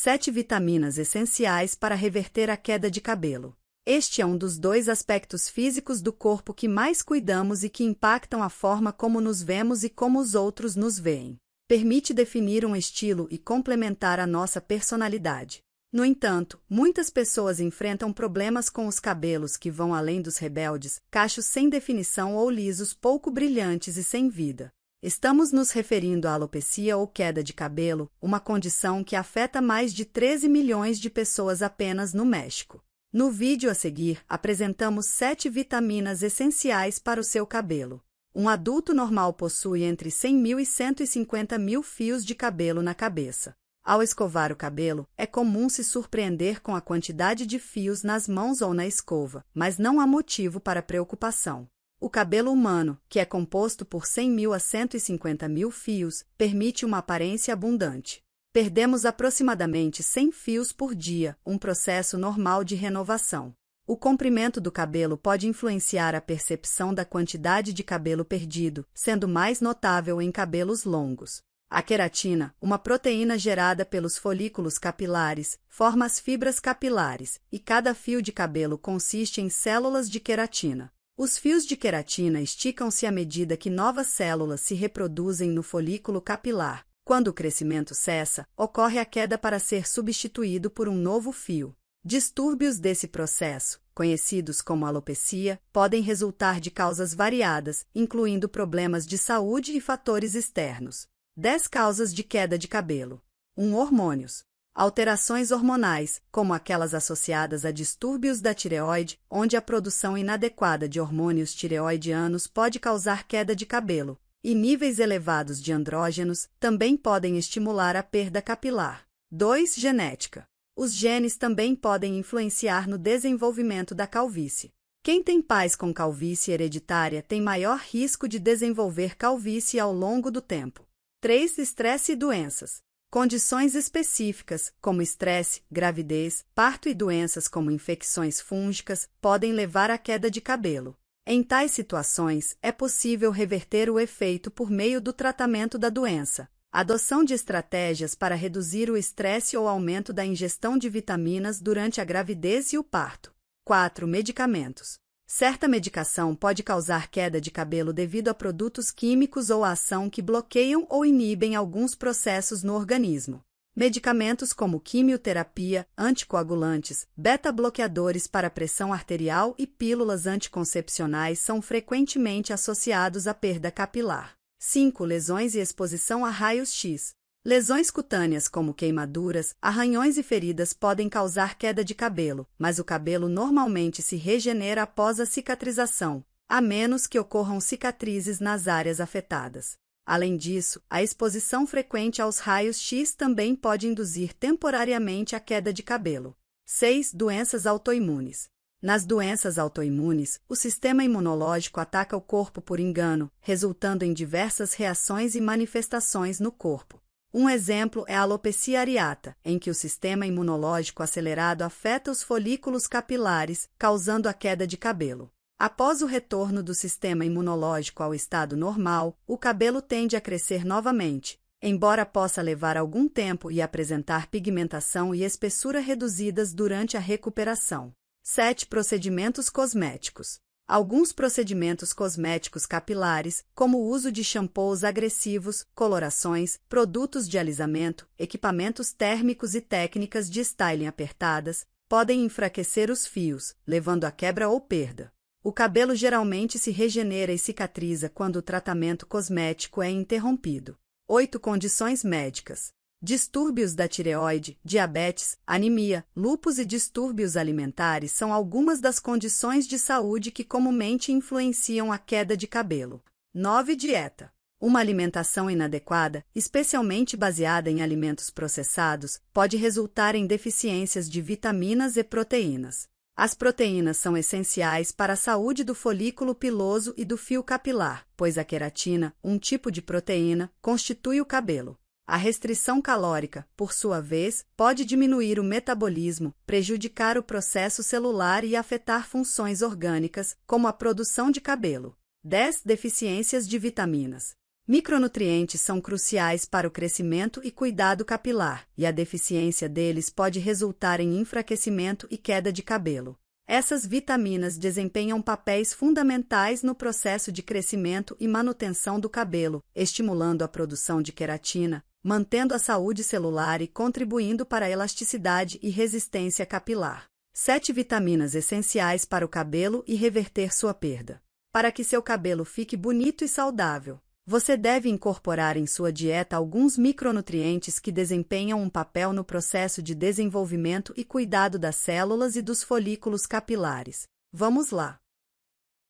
7 vitaminas essenciais para reverter a queda de cabelo. Este é um dos dois aspectos físicos do corpo que mais cuidamos e que impactam a forma como nos vemos e como os outros nos veem. Permite definir um estilo e complementar a nossa personalidade. No entanto, muitas pessoas enfrentam problemas com os cabelos que vão além dos rebeldes, cachos sem definição ou lisos pouco brilhantes e sem vida. Estamos nos referindo à alopecia ou queda de cabelo, uma condição que afeta mais de 13 milhões de pessoas apenas no México. No vídeo a seguir, apresentamos sete vitaminas essenciais para o seu cabelo. Um adulto normal possui entre 100 mil e 150 mil fios de cabelo na cabeça. Ao escovar o cabelo, é comum se surpreender com a quantidade de fios nas mãos ou na escova, mas não há motivo para preocupação. O cabelo humano, que é composto por 100 mil a 150 mil fios, permite uma aparência abundante. Perdemos aproximadamente 100 fios por dia, um processo normal de renovação. O comprimento do cabelo pode influenciar a percepção da quantidade de cabelo perdido, sendo mais notável em cabelos longos. A queratina, uma proteína gerada pelos folículos capilares, forma as fibras capilares, e cada fio de cabelo consiste em células de queratina. Os fios de queratina esticam-se à medida que novas células se reproduzem no folículo capilar. Quando o crescimento cessa, ocorre a queda para ser substituído por um novo fio. Distúrbios desse processo, conhecidos como alopecia, podem resultar de causas variadas, incluindo problemas de saúde e fatores externos. 10 causas de queda de cabelo. 1. Um, hormônios alterações hormonais, como aquelas associadas a distúrbios da tireoide, onde a produção inadequada de hormônios tireoidianos pode causar queda de cabelo, e níveis elevados de andrógenos também podem estimular a perda capilar. 2. Genética. Os genes também podem influenciar no desenvolvimento da calvície. Quem tem pais com calvície hereditária tem maior risco de desenvolver calvície ao longo do tempo. 3. Estresse e doenças. Condições específicas, como estresse, gravidez, parto e doenças como infecções fúngicas, podem levar à queda de cabelo. Em tais situações, é possível reverter o efeito por meio do tratamento da doença. Adoção de estratégias para reduzir o estresse ou aumento da ingestão de vitaminas durante a gravidez e o parto. 4. Medicamentos. Certa medicação pode causar queda de cabelo devido a produtos químicos ou a ação que bloqueiam ou inibem alguns processos no organismo. Medicamentos como quimioterapia, anticoagulantes, beta-bloqueadores para pressão arterial e pílulas anticoncepcionais são frequentemente associados à perda capilar. 5. Lesões e exposição a raios-x. Lesões cutâneas como queimaduras, arranhões e feridas podem causar queda de cabelo, mas o cabelo normalmente se regenera após a cicatrização, a menos que ocorram cicatrizes nas áreas afetadas. Além disso, a exposição frequente aos raios X também pode induzir temporariamente a queda de cabelo. 6. Doenças autoimunes. Nas doenças autoimunes, o sistema imunológico ataca o corpo por engano, resultando em diversas reações e manifestações no corpo. Um exemplo é a alopecia areata, em que o sistema imunológico acelerado afeta os folículos capilares, causando a queda de cabelo. Após o retorno do sistema imunológico ao estado normal, o cabelo tende a crescer novamente, embora possa levar algum tempo e apresentar pigmentação e espessura reduzidas durante a recuperação. 7. Procedimentos cosméticos. Alguns procedimentos cosméticos capilares, como o uso de shampoos agressivos, colorações, produtos de alisamento, equipamentos térmicos e técnicas de styling apertadas, podem enfraquecer os fios, levando à quebra ou perda. O cabelo geralmente se regenera e cicatriza quando o tratamento cosmético é interrompido. 8 condições médicas. Distúrbios da tireoide, diabetes, anemia, lupus e distúrbios alimentares são algumas das condições de saúde que comumente influenciam a queda de cabelo. 9. Dieta. Uma alimentação inadequada, especialmente baseada em alimentos processados, pode resultar em deficiências de vitaminas e proteínas. As proteínas são essenciais para a saúde do folículo piloso e do fio capilar, pois a queratina, um tipo de proteína, constitui o cabelo. A restrição calórica, por sua vez, pode diminuir o metabolismo, prejudicar o processo celular e afetar funções orgânicas, como a produção de cabelo. 10. Deficiências de vitaminas. Micronutrientes são cruciais para o crescimento e cuidado capilar, e a deficiência deles pode resultar em enfraquecimento e queda de cabelo. Essas vitaminas desempenham papéis fundamentais no processo de crescimento e manutenção do cabelo, estimulando a produção de queratina, mantendo a saúde celular e contribuindo para a elasticidade e resistência capilar. 7 vitaminas essenciais para o cabelo e reverter sua perda. Para que seu cabelo fique bonito e saudável, você deve incorporar em sua dieta alguns micronutrientes que desempenham um papel no processo de desenvolvimento e cuidado das células e dos folículos capilares. Vamos lá!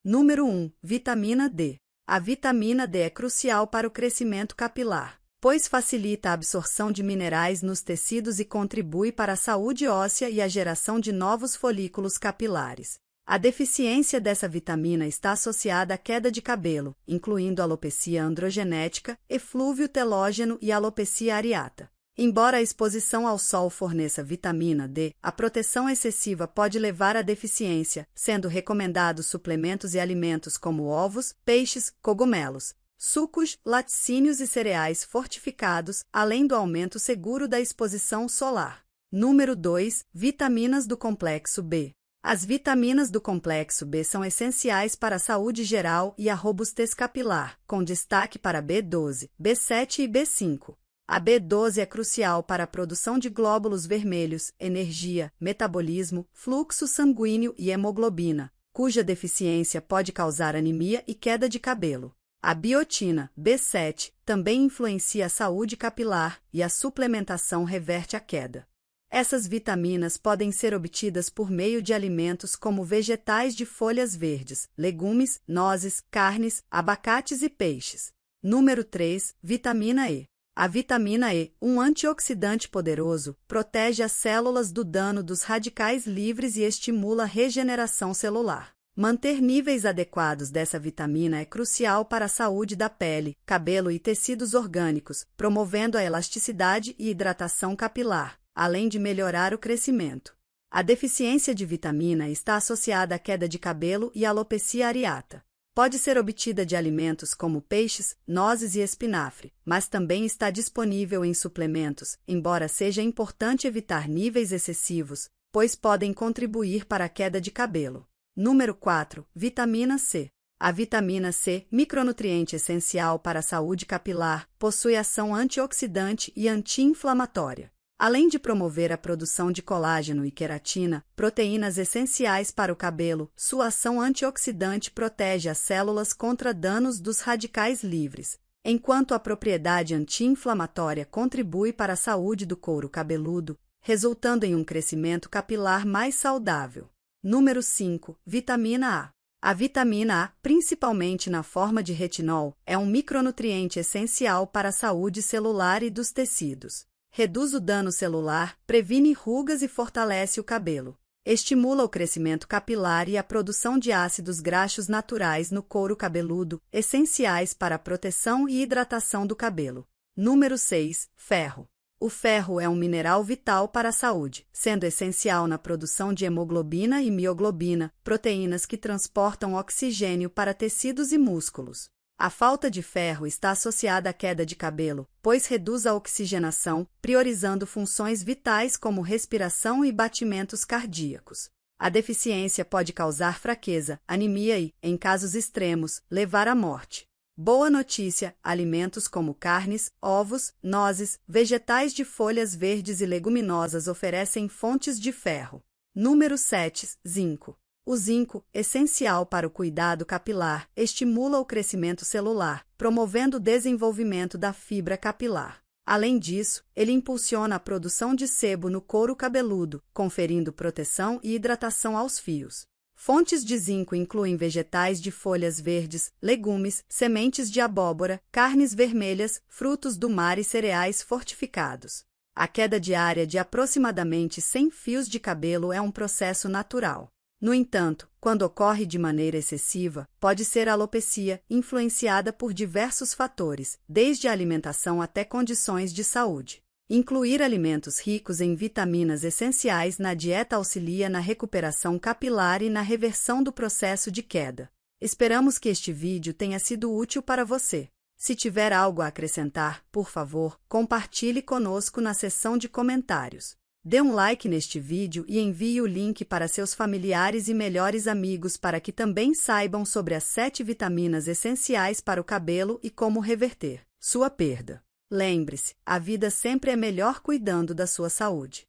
Número 1 Vitamina D. A vitamina D é crucial para o crescimento capilar pois facilita a absorção de minerais nos tecidos e contribui para a saúde óssea e a geração de novos folículos capilares. A deficiência dessa vitamina está associada à queda de cabelo, incluindo alopecia androgenética, eflúvio telógeno e alopecia areata. Embora a exposição ao sol forneça vitamina D, a proteção excessiva pode levar à deficiência, sendo recomendados suplementos e alimentos como ovos, peixes, cogumelos, sucos, laticínios e cereais fortificados, além do aumento seguro da exposição solar. Número 2. Vitaminas do complexo B. As vitaminas do complexo B são essenciais para a saúde geral e a robustez capilar, com destaque para B12, B7 e B5. A B12 é crucial para a produção de glóbulos vermelhos, energia, metabolismo, fluxo sanguíneo e hemoglobina, cuja deficiência pode causar anemia e queda de cabelo. A biotina, B7, também influencia a saúde capilar e a suplementação reverte a queda. Essas vitaminas podem ser obtidas por meio de alimentos como vegetais de folhas verdes, legumes, nozes, carnes, abacates e peixes. Número 3. Vitamina E. A vitamina E, um antioxidante poderoso, protege as células do dano dos radicais livres e estimula a regeneração celular. Manter níveis adequados dessa vitamina é crucial para a saúde da pele, cabelo e tecidos orgânicos, promovendo a elasticidade e hidratação capilar, além de melhorar o crescimento. A deficiência de vitamina está associada à queda de cabelo e alopecia areata. Pode ser obtida de alimentos como peixes, nozes e espinafre, mas também está disponível em suplementos, embora seja importante evitar níveis excessivos, pois podem contribuir para a queda de cabelo. Número 4. Vitamina C. A vitamina C, micronutriente essencial para a saúde capilar, possui ação antioxidante e anti-inflamatória. Além de promover a produção de colágeno e queratina, proteínas essenciais para o cabelo, sua ação antioxidante protege as células contra danos dos radicais livres, enquanto a propriedade anti-inflamatória contribui para a saúde do couro cabeludo, resultando em um crescimento capilar mais saudável. Número 5. Vitamina A. A vitamina A, principalmente na forma de retinol, é um micronutriente essencial para a saúde celular e dos tecidos. Reduz o dano celular, previne rugas e fortalece o cabelo. Estimula o crescimento capilar e a produção de ácidos graxos naturais no couro cabeludo, essenciais para a proteção e hidratação do cabelo. Número 6. Ferro. O ferro é um mineral vital para a saúde, sendo essencial na produção de hemoglobina e mioglobina, proteínas que transportam oxigênio para tecidos e músculos. A falta de ferro está associada à queda de cabelo, pois reduz a oxigenação, priorizando funções vitais como respiração e batimentos cardíacos. A deficiência pode causar fraqueza, anemia e, em casos extremos, levar à morte. Boa notícia: alimentos como carnes, ovos, nozes, vegetais de folhas verdes e leguminosas oferecem fontes de ferro. Número 7. Zinco. O zinco, essencial para o cuidado capilar, estimula o crescimento celular, promovendo o desenvolvimento da fibra capilar. Além disso, ele impulsiona a produção de sebo no couro cabeludo, conferindo proteção e hidratação aos fios. Fontes de zinco incluem vegetais de folhas verdes, legumes, sementes de abóbora, carnes vermelhas, frutos do mar e cereais fortificados. A queda diária de aproximadamente 100 fios de cabelo é um processo natural. No entanto, quando ocorre de maneira excessiva, pode ser alopecia, influenciada por diversos fatores, desde a alimentação até condições de saúde. Incluir alimentos ricos em vitaminas essenciais na dieta auxilia na recuperação capilar e na reversão do processo de queda. Esperamos que este vídeo tenha sido útil para você. Se tiver algo a acrescentar, por favor, compartilhe conosco na seção de comentários. Dê um like neste vídeo e envie o link para seus familiares e melhores amigos para que também saibam sobre as 7 vitaminas essenciais para o cabelo e como reverter sua perda. Lembre-se, a vida sempre é melhor cuidando da sua saúde.